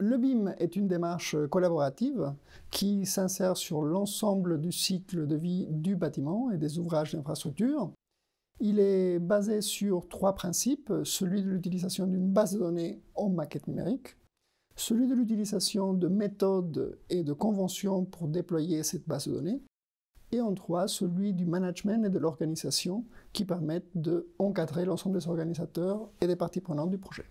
Le BIM est une démarche collaborative qui s'insère sur l'ensemble du cycle de vie du bâtiment et des ouvrages d'infrastructure. Il est basé sur trois principes, celui de l'utilisation d'une base de données en maquette numérique, celui de l'utilisation de méthodes et de conventions pour déployer cette base de données, et en trois, celui du management et de l'organisation qui permettent d'encadrer l'ensemble des organisateurs et des parties prenantes du projet.